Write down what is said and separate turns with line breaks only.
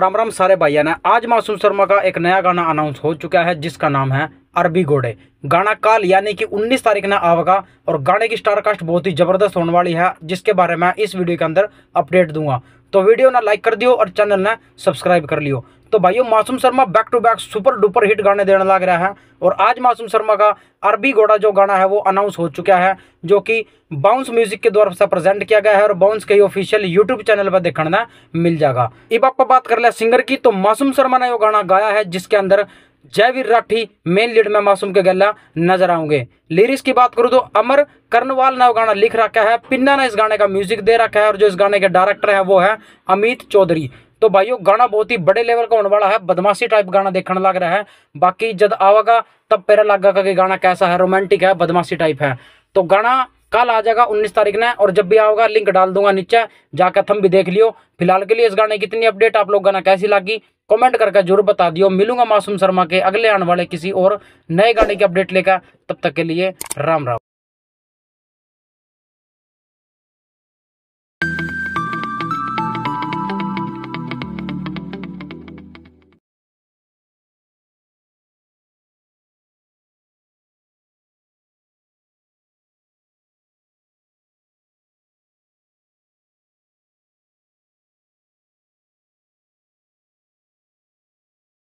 राम राम सारे भाइया ने आज मासूम शर्मा का एक नया गाना अनाउंस हो चुका है जिसका नाम है अरबी घोड़े गाना काल यानी कि 19 तारीख ने आवेगा और गाने की स्टारकास्ट बहुत ही ज़बरदस्त होने वाली है जिसके बारे में इस वीडियो के अंदर अपडेट दूंगा तो वीडियो ना लाइक कर दियो और चैनल ना सब्सक्राइब कर लियो तो भाइयों Masoom Sharma back to back super duper hit गाने देने लग रहा है और आज मासूम शर्मा का अरबी घोड़ा जो गाना है वो अनाउंस हो चुका है जो कि बाउंस म्यूजिक के द्वारा से प्रेजेंट किया गया है और बाउंस के ऑफिशियल यूट्यूब चैनल पर देखने मिल जाएगा इब आप बात कर लिया सिंगर की तो मासूम शर्मा ने वो गाना गाया है जिसके अंदर जयवीर राठी मेन लीड में मासूम के गला नजर आऊंगे लिरिक्स की बात करूँ तो अमर कर्नवाल ने गाना लिख रखा है पिन्ना ने इस गाने का म्यूजिक दे रखा है और जो इस गाने के डायरेक्टर है वो है अमित चौधरी तो भाइयों गाना बहुत ही बड़े लेवल का होने वाला है बदमाशी टाइप गाना देखने लग रहा है बाकी जब आवागा तब पेरा लगेगा कि गाना कैसा है रोमांटिक है बदमाशी टाइप है तो गाना कल आ जाएगा उन्नीस तारीख ने और जब भी आओगा लिंक डाल दूंगा नीचे जाकर थम भी देख लियो फिलहाल के लिए इस गाने की इतनी अपडेट आप लोग गाना कैसी लगी कमेंट करके जरूर बता दियो मिलूंगा मासूम शर्मा के अगले आने वाले किसी और नए
गाने की अपडेट लेकर तब तक के लिए राम राम